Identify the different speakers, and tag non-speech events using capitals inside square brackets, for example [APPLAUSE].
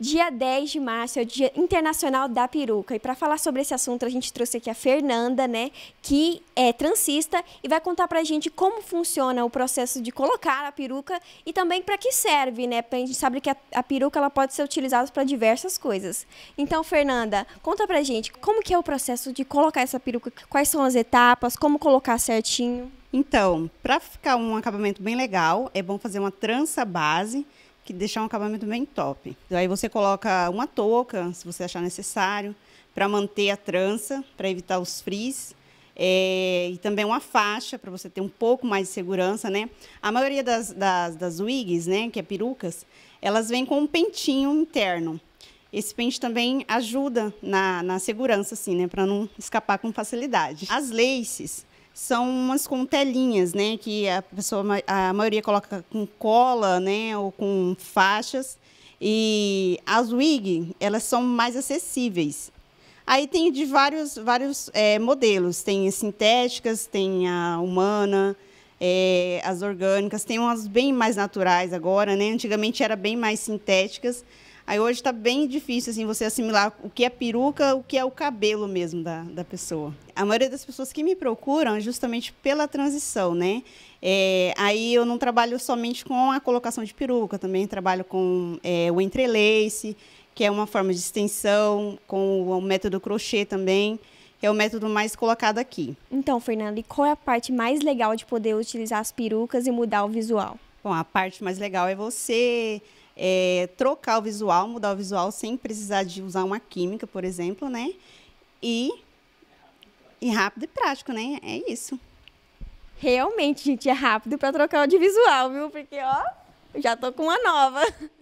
Speaker 1: Dia 10 de março é o Dia Internacional da Peruca. E para falar sobre esse assunto, a gente trouxe aqui a Fernanda, né, que é transista e vai contar para a gente como funciona o processo de colocar a peruca e também para que serve, né? Pra gente sabe que a, a peruca ela pode ser utilizada para diversas coisas. Então, Fernanda, conta
Speaker 2: para a gente como que é o processo de colocar essa peruca, quais são as etapas, como colocar certinho.
Speaker 3: Então, para ficar um acabamento bem legal, é bom fazer uma trança base que deixar um acabamento bem top. Aí você coloca uma touca, se você achar necessário, para manter a trança, para evitar os frizz. É, e também uma faixa para você ter um pouco mais de segurança, né? A maioria das, das, das wigs, né, que é perucas, elas vêm com um pentinho interno. Esse pente também ajuda na, na segurança, assim, né, para não escapar com facilidade. As laces, são umas com telinhas, né? Que a pessoa, a maioria coloca com cola, né? Ou com faixas. E as wig, elas são mais acessíveis. Aí tem de vários, vários é, modelos. Tem sintéticas, tem a humana, é, as orgânicas. Tem umas bem mais naturais agora, né? Antigamente era bem mais sintéticas. Aí hoje está bem difícil assim você assimilar o que é peruca, o que é o cabelo mesmo da, da pessoa. A maioria das pessoas que me procuram é justamente pela transição, né? É, aí eu não trabalho somente com a colocação de peruca, também trabalho com é, o entrelace, que é uma forma de extensão, com o método crochê também é o método mais colocado aqui. Então, Fernanda, e qual é a parte mais
Speaker 2: legal de poder utilizar as perucas e mudar o visual?
Speaker 3: Bom, a parte mais legal é você é, trocar o visual, mudar o visual sem precisar de usar uma química, por exemplo, né? E, e rápido e prático, né? É isso.
Speaker 2: Realmente, gente, é rápido para trocar o de visual, viu? Porque, ó, já tô com uma nova. [LAUGHS]